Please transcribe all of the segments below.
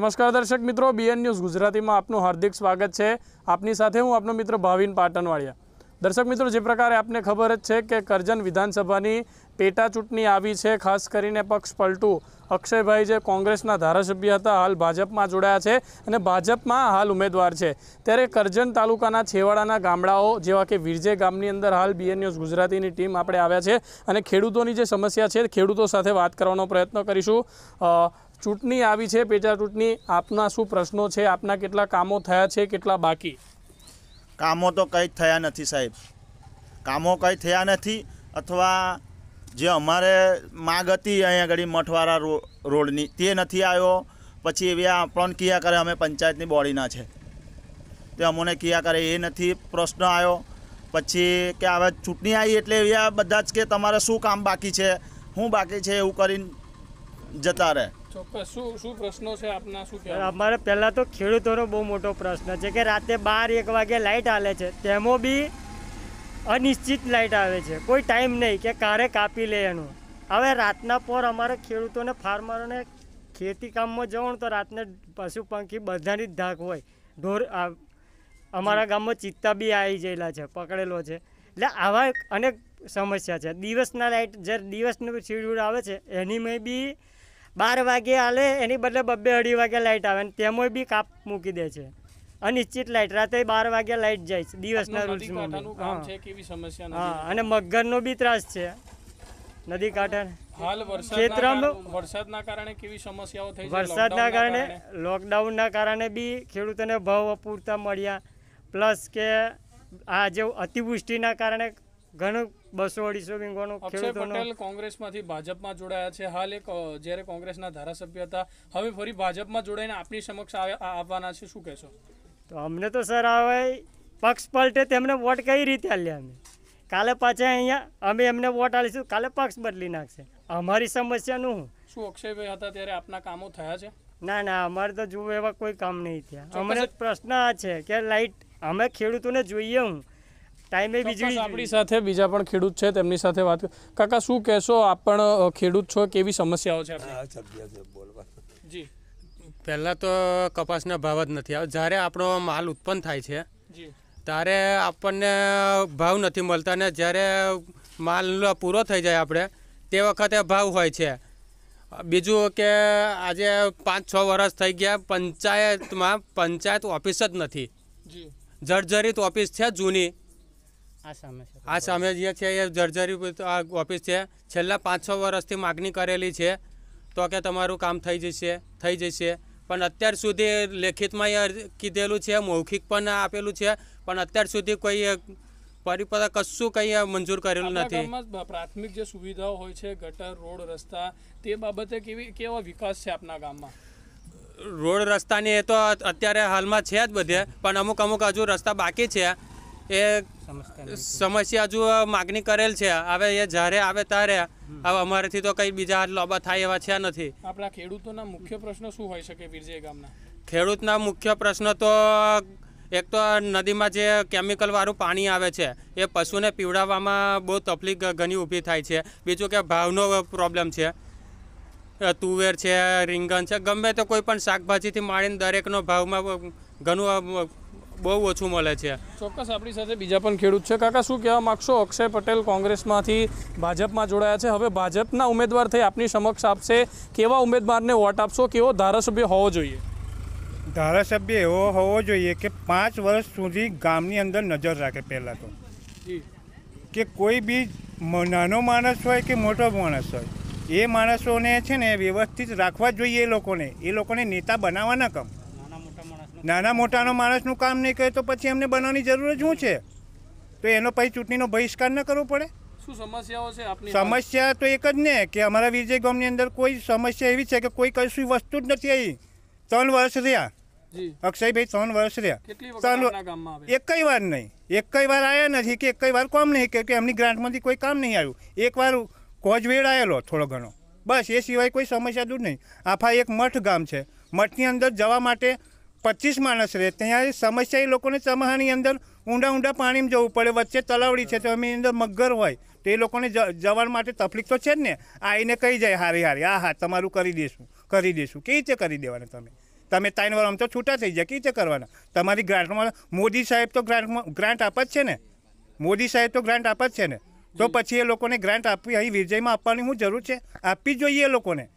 નમસ્કાર દર્શક મિત્રો બીએન ન્યૂઝ ગુજરાતીમાં આપનું હાર્દિક સ્વાગત છે આપની સાથે હું આપનો મિત્ર ભાવિન પાટણવાડિયા દર્શક મિત્રો જે પ્રકારે આપને ખબર જ છે કે કરજન વિધાનસભાની પેટા ચૂંટણી આવી છે ખાસ કરીને પક્ષ પલટું અક્ષયભાઈ જે કોંગ્રેસના ધારાસભ્ય હતા હાલ ભાજપમાં જોડાયા છે અને ભાજપમાં હાલ ઉમેદવાર છે ત્યારે કરજણ તાલુકાના છેવાડાના ગામડાઓ જેવા કે વિરજે ગામની અંદર હાલ બીએન ન્યૂઝ ગુજરાતીની ટીમ આપણે આવ્યા છે અને ખેડૂતોની જે સમસ્યા છે ખેડૂતો સાથે વાત કરવાનો પ્રયત્ન કરીશું ચૂંટણી આવી છે પેટા ચૂંટણી આપના શું પ્રશ્નો છે આપના કેટલા કામો થયા છે કેટલા બાકી કામો તો કંઈ થયા નથી સાહેબ કામો કંઈ થયા નથી અથવા જે અમારે માગ હતી અહીંયા આગળ મઠવાળા રોડની તે નથી આવ્યો પછી એવી પણ ક્યાં કરે અમે પંચાયતની બોડીના છે તે અમોને ક્યાં કરે એ નથી પ્રશ્ન આવ્યો પછી કે હવે ચૂંટણી આવી એટલે એવી બધા જ કે તમારે શું કામ બાકી છે શું બાકી છે એવું કરીને જતા રહે ચોક્કસ શું પ્રશ્નો છે અમારે પહેલાં તો ખેડૂતોનો બહુ મોટો પ્રશ્ન છે કે રાતે બાર એક વાગે લાઇટ આવે છે તેમાં બી અનિશ્ચિત લાઇટ આવે છે કોઈ ટાઈમ નહીં કે કારે કાપી લે એનું હવે રાતના પર અમારે ખેડૂતોને ફાર્મરોને ખેતી કામમાં જવાનું તો રાતને પશુ પંખી બધાની જ ધાક હોય ઢોર અમારા ગામમાં ચિત્તા બી આવી ગયેલા છે પકડેલો છે એટલે આવા અનેક સમસ્યા છે દિવસના લાઈટ જ્યારે દિવસનું શેડ્યુલ આવે છે એની મેં બી બાર વાગે હાલે એની બદલે બબ્બે અઢી વાગે લાઇટ આવે ને તેમાં બી કાપ મૂકી દે છે અનિશ્ચિત લાઇટ રાતે બાર વાગે લાઇટ જાય છે દિવસના રૂલ્સમાં હા અને મગરનો બી ત્રાસ છે નદી કાંઠાને હાલ વરસાદના કારણે વરસાદના કારણે લોકડાઉનના કારણે બી ખેડૂતોને ભાવ અપૂરતા મળ્યા પ્લસ કે આ જે અતિવૃષ્ટિના કારણે ઘણું બસો અઢીસો વિંગોનો અક્ષય પટેલ કોંગ્રેસમાંથી ભાજપમાં જોડાયા છે હાલ એક જ્યારે કોંગ્રેસના ધારાસભ્ય હતા હવે ફરી ભાજપમાં જોડાઈને આપની સમક્ષ આવવાના છે શું કહેશો તો અમને તો સર હવે પક્ષ પલટે તેમને વોટ કઈ રીતે આલ્યા અમે કાલે પાછા અહીંયા અમે એમને વોટ આપીશું કાલે પક્ષ બદલી નાખશે અમારી સમસ્યાનું શું શું અક્ષયભાઈ હતા ત્યારે આપના કામો થયા છે ના ના અમારે તો જુઓ એવા કોઈ કામ નહીં થયા અમને પ્રશ્ન આ છે કે લાઇટ અમે ખેડૂતોને જોઈએ હું ટાઈમે વીજળી આપણી સાથે બીજા પણ ખેડૂત છે તેમની સાથે વાત કાકા શું કહેશો આપ પણ ખેડૂત છો કેવી સમસ્યાઓ છે પહેલાં તો કપાસના ભાવ જ નથી આવે જ્યારે આપણો માલ ઉત્પન્ન થાય છે ત્યારે આપણને ભાવ નથી મળતા ને જ્યારે માલ પૂરો થઈ જાય આપણે તે વખતે ભાવ હોય છે બીજું કે આજે પાંચ છ વર્ષ થઈ ગયા પંચાયતમાં પંચાયત ઓફિસ જ નથી જર્જરિત ઓફિસ છે જૂની આ સામે જે છે એ જર્જરી ઓફિસ છે છેલ્લા પાંચ છ વર્ષથી માગણી કરેલી છે તો કે તમારું કામ થઈ જશે થઈ જશે પણ અત્યાર સુધી લેખિતમાં એ કીધેલું છે મૌખિક પણ આપેલું છે પણ અત્યાર સુધી કોઈ પરિપત્ર કશું કંઈ મંજૂર કરેલું નથી પ્રાથમિક જે સુવિધાઓ હોય છે ગટર રોડ રસ્તા તે બાબતે કેવી કેવો વિકાસ છે આપના ગામમાં રોડ રસ્તાની એ તો અત્યારે હાલમાં છે જ બધે પણ અમુક અમુક હજુ રસ્તા બાકી છે એ સમસ્યા હજુ માગણી કરેલ છે હવે એ જ્યારે આવે ત્યારે હવે અમારેથી તો કંઈ બીજા લોબા થાય એવા છે નથી આપણા ખેડૂતોના મુખ્ય પ્રશ્ન શું હોઈ શકે વિરજે ગામના ખેડૂતના મુખ્ય પ્રશ્ન તો એક તો નદીમાં જે કેમિકલવાળું પાણી આવે છે એ પશુને પીવડાવવામાં બહુ તકલીફ ઘણી ઊભી થાય છે બીજું કે ભાવનો પ્રોબ્લેમ છે તુવેર છે રીંગણ છે ગમે તો કોઈ પણ શાકભાજીથી માંડીને દરેકનો ભાવમાં ઘણું બહુ ઓછું મળે છે ચોક્કસ આપણી સાથે બીજા પણ ખેડૂત છે કાકા શું કહેવા માગશો અક્ષય પટેલ કોંગ્રેસમાંથી ભાજપમાં જોડાયા છે હવે ભાજપના ઉમેદવાર થઈ આપની સમક્ષ આપશે કેવા ઉમેદવારને વોટ આપશો કેવો ધારાસભ્ય હોવો જોઈએ ધારાસભ્ય એવો હોવો જોઈએ કે પાંચ વર્ષ સુધી ગામની અંદર નજર રાખે પહેલાં તો કે કોઈ બી નાનો માણસ હોય કે મોટો માણસ હોય એ માણસોને છે ને વ્યવસ્થિત રાખવા જોઈએ એ લોકોને એ લોકોને નેતા બનાવવાના કમ નાના મોટાનો માણસનું કામ નહીં કરે તો પછી એમને બનાવવાની જરૂર જ શું છે તો એનો પછી ચૂંટણીનો બહિષ્કાર ન કરવો પડે શું સમસ્યાઓ છે સમસ્યા તો એક જ ને કે અમારા વિજય ગામની અંદર કોઈ સમસ્યા એવી છે કે કોઈ કશું વસ્તુ જ નથી આવી ત્રણ વર્ષ રહ્યા અક્ષયભાઈ ત્રણ વર્ષ રહ્યા ત્રણ એકઈ વાર નહીં એક વાર આવ્યા નથી કે એક વાર કોમ નહીં કે એમની ગ્રાન્ટમાંથી કોઈ કામ નહીં આવ્યું એક એકવાર કોજવેડ આવેલો થોડો ઘણો બસ એ સિવાય કોઈ સમસ્યા દૂર નહીં આફા એક મઠ ગામ છે મઠની અંદર જવા માટે પચીસ માણસ રહે ત્યાં સમસ્યા એ લોકોને ચમાહાની અંદર ઊંડા ઊંડા પાણીમાં જવું પડે વચ્ચે તલાવડી છે તો એમની અંદર મગર હોય તો એ લોકોને જવા માટે તકલીફ તો છે જ ને આવીને કહી જાય હારી હારી આ હા તમારું કરી દઈશું કરી દઈશું કેવી રીતે કરી દેવાના તમે તમે ત્રણ વાર આમ તો છૂટા થઈ જાય કેવી રીતે કરવાના તમારી ગ્રાન્ટમાં મોદી સાહેબ તો ગ્રાન્ટમાં ગ્રાન્ટ આપ જ છે ને મોદી સાહેબ તો ગ્રાન્ટ આપ જ છે ને તો પછી એ લોકોને ગ્રાન્ટ આપવી અહીં વિજયમાં આપવાની શું જરૂર છે આપવી જોઈએ એ લોકોને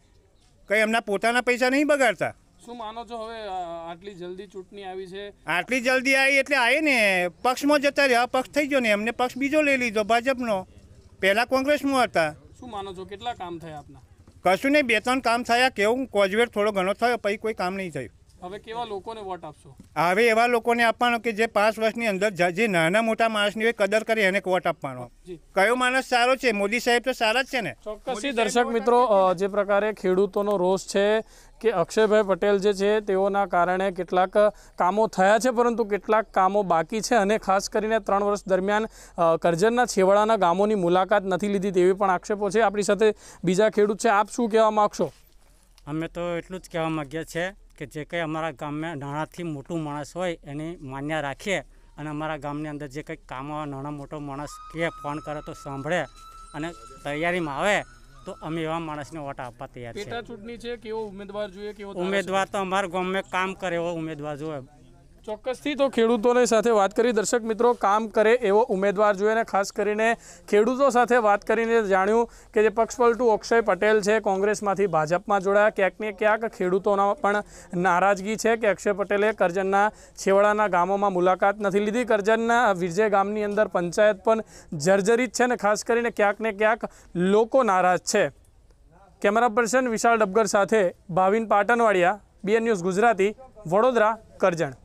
કંઈ એમના પોતાના પૈસા નહીં બગાડતા શું માનો છો હવે આટલી જલ્દી ચૂંટણી આવી છે આટલી જલ્દી આવી એટલે આવી ને પક્ષમાં જતા રહ્યા પક્ષ થઈ ગયો ને એમને પક્ષ બીજો લઈ લીધો ભાજપનો પહેલાં કોંગ્રેસમાં હતા શું માનો છો કેટલા કામ થયા આપના કશું નહીં બે ત્રણ કામ થયા કેવું કોજવેર થોડો ઘણો થયો પછી કોઈ કામ નહીં થયું હવે કેવા લોકોને વોટ આપશો હવે એવા લોકોને આપવાનો કે જે પાંચ વર્ષની અંદર જે નાના મોટા માણસની હોય કદર કરી એને વોટ આપવાનો કયો માણસ સારો છે મોદી સાહેબ તો સારા જ છે ને ચોક્કસ દર્શક મિત્રો જે પ્રકારે ખેડૂતોનો રોષ છે કે અક્ષયભાઈ પટેલ જે છે તેઓના કારણે કેટલાક કામો થયા છે પરંતુ કેટલાક કામો બાકી છે અને ખાસ કરીને ત્રણ વર્ષ દરમિયાન કરજણના છેવાડાના ગામોની મુલાકાત નથી લીધી તેવી પણ આક્ષેપો છે આપણી સાથે બીજા ખેડૂત છે આપ શું કહેવા માગશો અમે તો એટલું જ કહેવા માગીએ છીએ કે જે કંઈ અમારા ગામમાં નાણાંથી મોટું માણસ હોય એની માન્ય રાખીએ અને અમારા ગામની અંદર જે કંઈક કામમાં નાનો મોટો માણસ કે ફોન કરે તો સાંભળે અને તૈયારીમાં આવે તો અમે એવા માણસને વોટ આપવા તૈયાર છે ચૂંટણી છે કેવો ઉમેદવાર જોઈએ ઉમેદવાર તો અમારા ગામમાં કામ કરે એવો ઉમેદવાર જોઈએ ચોક્કસથી તો ખેડૂતોની સાથે વાત કરી દર્શક મિત્રો કામ કરે એવો ઉમેદવાર જોઈએ અને ખાસ કરીને ખેડૂતો સાથે વાત કરીને જાણ્યું કે જે પક્ષપલટુ અક્ષય પટેલ છે કોંગ્રેસમાંથી ભાજપમાં જોડાયા ક્યાંકને ક્યાંક ખેડૂતોના પણ નારાજગી છે કે અક્ષય પટેલે કરજણના છેવાડાના ગામોમાં મુલાકાત નથી લીધી કરજણના વિજય ગામની અંદર પંચાયત પણ જર્જરિત છે અને ખાસ કરીને ક્યાંકને ક્યાંક લોકો નારાજ છે કેમેરા પર્સન વિશાલ ડબગર સાથે ભાવિન પાટણવાડિયા બીએન ન્યૂઝ ગુજરાતી વડોદરા કરજણ